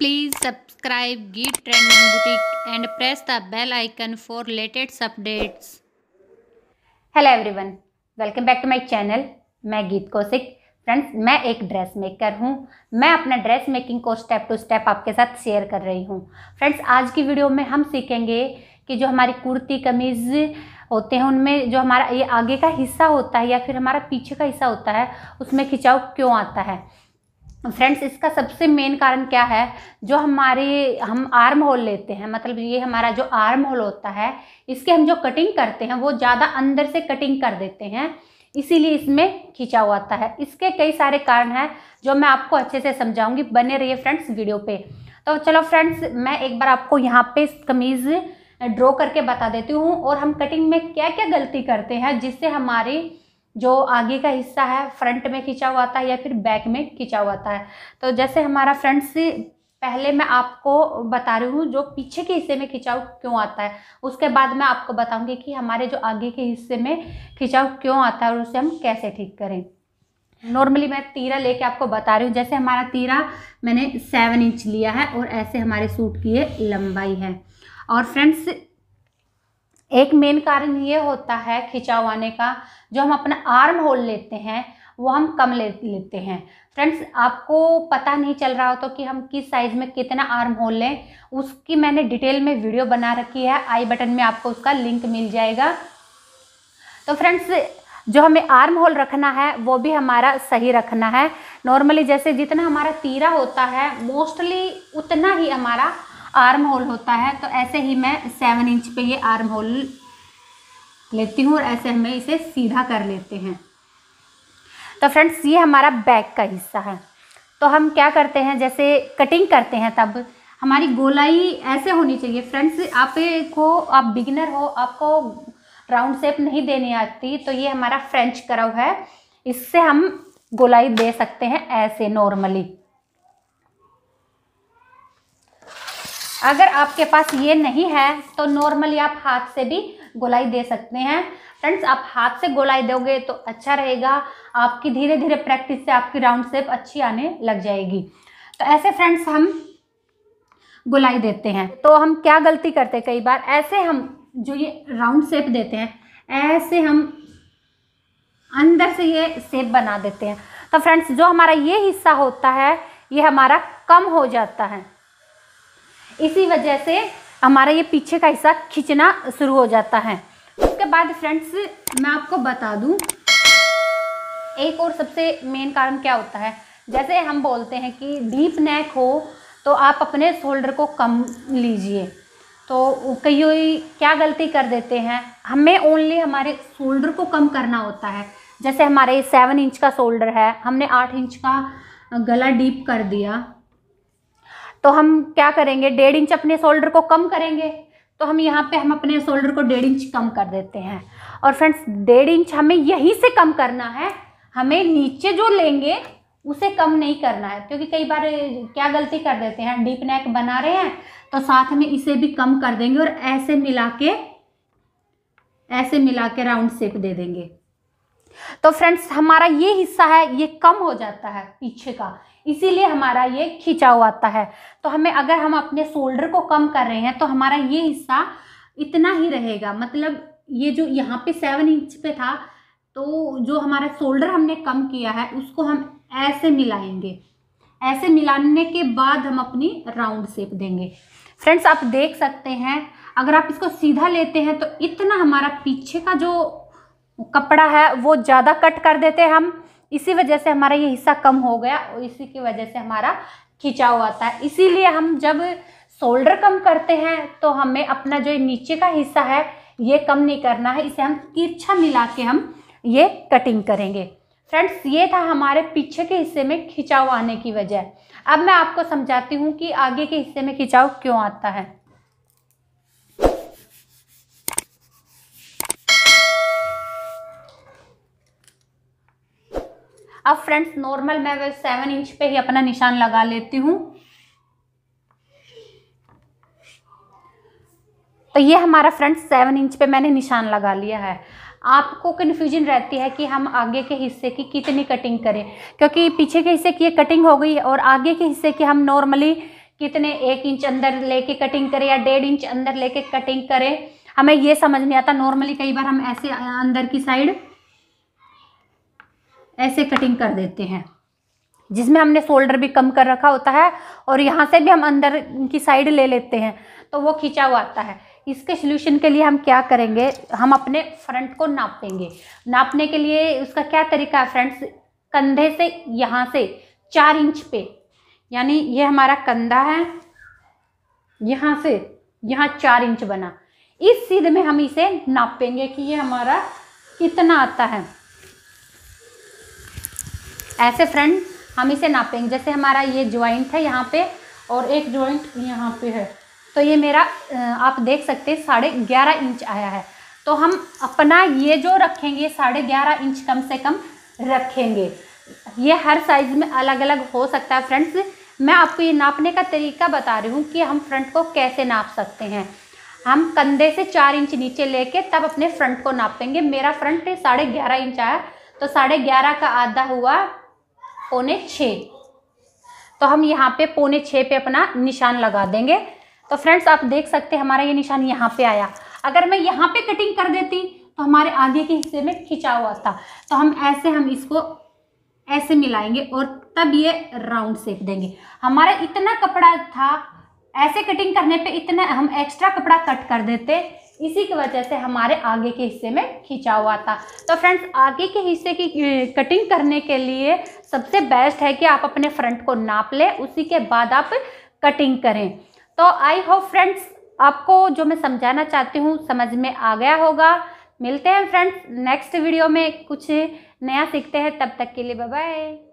please subscribe Geet trending boutique and press the bell icon for latest updates hello everyone welcome back to my channel मैं Geet Kaushik friends मैं एक dress maker हूँ मैं अपना dress making को step to step आपके साथ शेयर कर रही हूँ फ्रेंड्स आज की वीडियो में हम सीखेंगे कि जो हमारी कुर्ती कमीज़ होते हैं उनमें जो हमारा ये आगे का हिस्सा होता है या फिर हमारा पीछे का हिस्सा होता है उसमें खिंचाव क्यों आता है फ्रेंड्स इसका सबसे मेन कारण क्या है जो हमारे हम आर्म होल लेते हैं मतलब ये हमारा जो आर्म होल होता है इसके हम जो कटिंग करते हैं वो ज़्यादा अंदर से कटिंग कर देते हैं इसीलिए इसमें खींचा हुआ आता है इसके कई सारे कारण हैं जो मैं आपको अच्छे से समझाऊंगी बने रहिए फ्रेंड्स वीडियो पे तो चलो फ्रेंड्स मैं एक बार आपको यहाँ पे कमीज़ ड्रॉ करके बता देती हूँ और हम कटिंग में क्या क्या गलती करते हैं जिससे हमारी जो आगे का हिस्सा है फ्रंट में खिंचा हुआ आता है या फिर बैक में खिंचा हुआ आता है तो जैसे हमारा फ्रंट से पहले मैं आपको बता रही हूँ जो पीछे के हिस्से में खिंचाव क्यों आता है उसके बाद मैं आपको बताऊँगी कि हमारे जो आगे के हिस्से में खिंचाव क्यों आता है और उसे हम कैसे ठीक करें नॉर्मली मैं तीरा लेके आपको बता रही हूँ जैसे हमारा तीरा मैंने सेवन इंच लिया है और ऐसे हमारे सूट की ये लंबाई है और फ्रेंड्स एक मेन कारण ये होता है खिंचाव आने का जो हम अपना आर्म होल लेते हैं वो हम कम ले लेते हैं फ्रेंड्स आपको पता नहीं चल रहा हो तो कि हम किस साइज़ में कितना आर्म होल लें उसकी मैंने डिटेल में वीडियो बना रखी है आई बटन में आपको उसका लिंक मिल जाएगा तो फ्रेंड्स जो हमें आर्म होल रखना है वो भी हमारा सही रखना है नॉर्मली जैसे जितना हमारा तीरा होता है मोस्टली उतना ही हमारा आर्म होल होता है तो ऐसे ही मैं सेवन इंच पे ये आर्म होल लेती हूँ और ऐसे हमें इसे सीधा कर लेते हैं तो फ्रेंड्स ये हमारा बैक का हिस्सा है तो हम क्या करते हैं जैसे कटिंग करते हैं तब हमारी गोलाई ऐसे होनी चाहिए फ्रेंड्स आप को आप बिगिनर हो आपको राउंड शेप नहीं देने आती तो ये हमारा फ्रेंच करव है इससे हम गोलाई दे सकते हैं ऐसे नॉर्मली अगर आपके पास ये नहीं है तो नॉर्मली आप हाथ से भी गोलाई दे सकते हैं फ्रेंड्स आप हाथ से गोलाई दोगे तो अच्छा रहेगा आपकी धीरे धीरे प्रैक्टिस से आपकी राउंड शेप अच्छी आने लग जाएगी तो ऐसे फ्रेंड्स हम गोलाई देते हैं तो हम क्या गलती करते हैं कई बार ऐसे हम जो ये राउंड शेप देते हैं ऐसे हम अंदर से ये शेप बना देते हैं तो फ्रेंड्स जो हमारा ये हिस्सा होता है ये हमारा कम हो जाता है इसी वजह से हमारा ये पीछे का हिस्सा खींचना शुरू हो जाता है उसके बाद फ्रेंड्स मैं आपको बता दूं एक और सबसे मेन कारण क्या होता है जैसे हम बोलते हैं कि डीप नेक हो तो आप अपने शोल्डर को कम लीजिए तो कई क्या गलती कर देते हैं हमें ओनली हमारे शोल्डर को कम करना होता है जैसे हमारे सेवन इंच का शोल्डर है हमने आठ इंच का गला डीप कर दिया तो हम क्या करेंगे डेढ़ इंच अपने शोल्डर को कम करेंगे तो हम यहाँ पे हम अपने शोल्डर को डेढ़ इंच कम कर देते हैं और फ्रेंड्स डेढ़ इंच हमें यहीं से कम करना है हमें नीचे जो लेंगे उसे कम नहीं करना है क्योंकि कई बार क्या गलती कर देते हैं डीप नेक बना रहे हैं तो साथ में इसे भी कम कर देंगे और ऐसे मिला के ऐसे मिला के राउंड शेप दे देंगे तो फ्रेंड्स हमारा ये हिस्सा है ये कम हो जाता है पीछे का इसीलिए हमारा ये खींचा हुआ आता है तो हमें अगर हम अपने शोल्डर को कम कर रहे हैं तो हमारा ये हिस्सा इतना ही रहेगा मतलब ये जो यहाँ पे सेवन इंच पे था तो जो हमारा शोल्डर हमने कम किया है उसको हम ऐसे मिलाएंगे ऐसे मिलाने के बाद हम अपनी राउंड शेप देंगे फ्रेंड्स आप देख सकते हैं अगर आप इसको सीधा लेते हैं तो इतना हमारा पीछे का जो कपड़ा है वो ज़्यादा कट कर देते हम इसी वजह से हमारा ये हिस्सा कम हो गया और इसी की वजह से हमारा खिंचाव आता है इसीलिए हम जब शोल्डर कम करते हैं तो हमें अपना जो नीचे का हिस्सा है ये कम नहीं करना है इसे हम तिरछा मिला के हम ये कटिंग करेंगे फ्रेंड्स ये था हमारे पीछे के हिस्से में खिंचाव आने की वजह अब मैं आपको समझाती हूँ कि आगे के हिस्से में खिंचाव क्यों आता है अब फ्रेंड्स नॉर्मल मैं सेवन इंच पे ही अपना निशान लगा लेती हूँ तो ये हमारा फ्रेंड्स सेवन इंच पे मैंने निशान लगा लिया है आपको कन्फ्यूजन रहती है कि हम आगे के हिस्से की कितनी कटिंग करें क्योंकि पीछे के हिस्से की ये कटिंग हो गई और आगे के हिस्से की हम नॉर्मली कितने एक इंच अंदर लेके कटिंग करें या डेढ़ इंच अंदर लेके कटिंग करें हमें ये समझ नहीं आता नॉर्मली कई बार हम ऐसे अंदर की साइड ऐसे कटिंग कर देते हैं जिसमें हमने शोल्डर भी कम कर रखा होता है और यहाँ से भी हम अंदर की साइड ले लेते हैं तो वो खींचा हुआ आता है इसके सोल्यूशन के लिए हम क्या करेंगे हम अपने फ्रंट को नापेंगे नापने के लिए उसका क्या तरीका है फ्रंट कंधे से यहाँ से चार इंच पे यानी ये हमारा कंधा है यहाँ से यहाँ चार इंच बना इस सीध में हम इसे नापेंगे कि ये हमारा कितना आता है ऐसे फ्रेंड हम इसे नापेंगे जैसे हमारा ये ज्वाइंट है यहाँ पे और एक ज्वाइंट यहाँ पे है तो ये मेरा आप देख सकते हैं साढ़े ग्यारह इंच आया है तो हम अपना ये जो रखेंगे साढ़े ग्यारह इंच कम से कम रखेंगे ये हर साइज़ में अलग अलग हो सकता है फ्रेंड्स मैं आपको ये नापने का तरीका बता रही हूँ कि हम फ्रंट को कैसे नाप सकते हैं हम कंधे से चार इंच नीचे लेके तब अपने फ्रंट को नापेंगे मेरा फ्रंट साढ़े ग्यारह इंच आया तो साढ़े ग्यारह का आधा हुआ पौने छः तो हम यहाँ पे पौने छः पे अपना निशान लगा देंगे तो फ्रेंड्स आप देख सकते हैं हमारा ये निशान यहाँ पे आया अगर मैं यहाँ पे कटिंग कर देती तो हमारे आगे के हिस्से में खिंचा हुआ था तो हम ऐसे हम इसको ऐसे मिलाएंगे और तब ये राउंड सेप देंगे हमारा इतना कपड़ा था ऐसे कटिंग करने पे इतना हम एक्स्ट्रा कपड़ा कट कर देते इसी की वजह से हमारे आगे के हिस्से में खींचा हुआ था तो फ्रेंड्स आगे के हिस्से की कटिंग करने के लिए सबसे बेस्ट है कि आप अपने फ्रंट को नाप लें उसी के बाद आप कटिंग करें तो आई होप फ्रेंड्स आपको जो मैं समझाना चाहती हूँ समझ में आ गया होगा मिलते हैं फ्रेंड्स नेक्स्ट वीडियो में कुछ नया सीखते हैं तब तक के लिए बाय